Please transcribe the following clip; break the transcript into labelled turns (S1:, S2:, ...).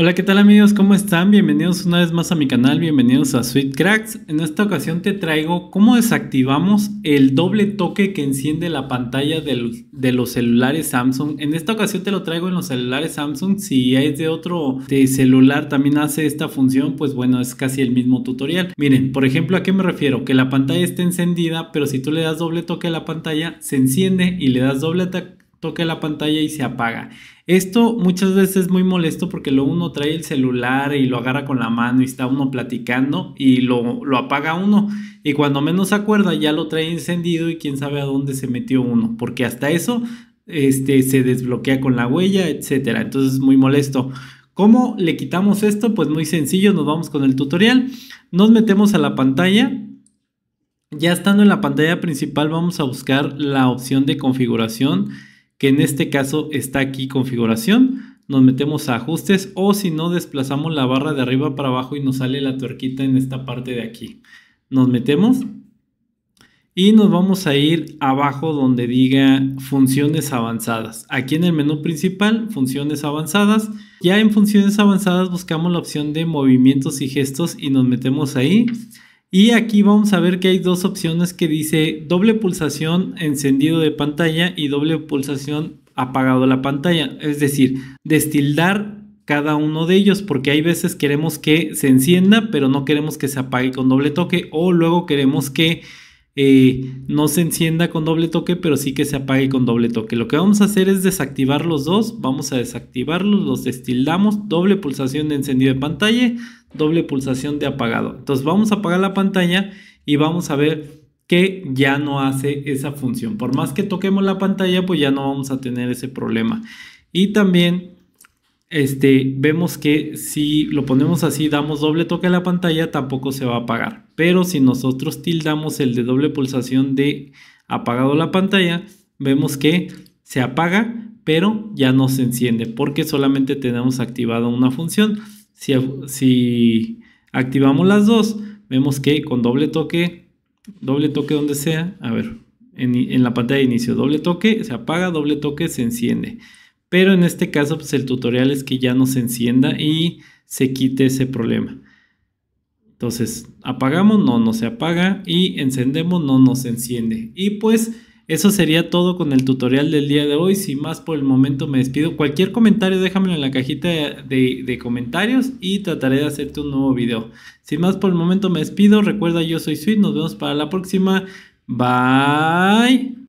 S1: Hola, ¿qué tal amigos? ¿Cómo están? Bienvenidos una vez más a mi canal, bienvenidos a Sweet Cracks. En esta ocasión te traigo cómo desactivamos el doble toque que enciende la pantalla de los, de los, celulares Samsung. En esta ocasión te lo traigo en los celulares Samsung. Si es de otro de celular también hace esta función, pues bueno, es casi el mismo tutorial. Miren, por ejemplo, ¿a qué me refiero? Que la pantalla esté encendida, pero si tú le das doble toque a la pantalla, se enciende y le das doble toque toque la pantalla y se apaga. Esto muchas veces es muy molesto porque luego uno trae el celular y lo agarra con la mano y está uno platicando y lo, apaga uno. Y cuando menos se acuerda ya lo trae encendido y quién sabe a dónde se metió uno. Porque hasta eso este, se desbloquea con la huella, etc. Entonces es muy molesto. ¿Cómo le quitamos esto? Pues muy sencillo, nos vamos con el tutorial. Nos metemos a la pantalla. Ya estando en la pantalla principal vamos a buscar la opción de configuración que en este caso está aquí configuración, nos metemos a ajustes o si no desplazamos la barra de arriba para abajo y nos sale la tuerquita en esta parte de aquí. Nos metemos y nos vamos a ir abajo donde diga funciones avanzadas. Aquí en el menú principal, funciones avanzadas. Ya en funciones avanzadas buscamos la opción de movimientos y gestos y nos metemos ahí. Y aquí vamos a ver que hay dos opciones que dice doble pulsación encendido de pantalla y doble pulsación apagado la pantalla. Es decir, destildar cada uno de ellos porque hay veces queremos que se encienda pero no queremos que se apague con doble toque o luego queremos que eh, no se encienda con doble toque, pero sí que se apague con doble toque. Lo que vamos a hacer es desactivar los dos, vamos a desactivarlos, los destildamos, doble pulsación de encendido de pantalla, doble pulsación de apagado. Entonces vamos a apagar la pantalla y vamos a ver que ya no hace esa función. Por más que toquemos la pantalla, pues ya no vamos a tener ese problema. Y también este, vemos que si lo ponemos así, damos doble toque a la pantalla, tampoco se va a apagar. Pero si nosotros tildamos el de doble pulsación de apagado la pantalla, vemos que se apaga, pero ya no se enciende porque solamente tenemos activada una función. Si, activamos las dos, vemos que con doble toque, doble toque donde sea, a ver, en la pantalla de inicio, doble toque, se apaga, doble toque, se enciende. Pero en este caso, pues el tutorial es que ya no se encienda y se quite ese problema. Entonces, apagamos, no, no se apaga y encendemos, no, nos enciende. Y pues eso sería todo con el tutorial del día de hoy. Sin más por el momento me despido. Cualquier comentario déjamelo en la cajita de, de comentarios y trataré de hacerte un nuevo video. Sin más por el momento me despido. Recuerda, yo soy Sweet. Nos vemos para la próxima. Bye.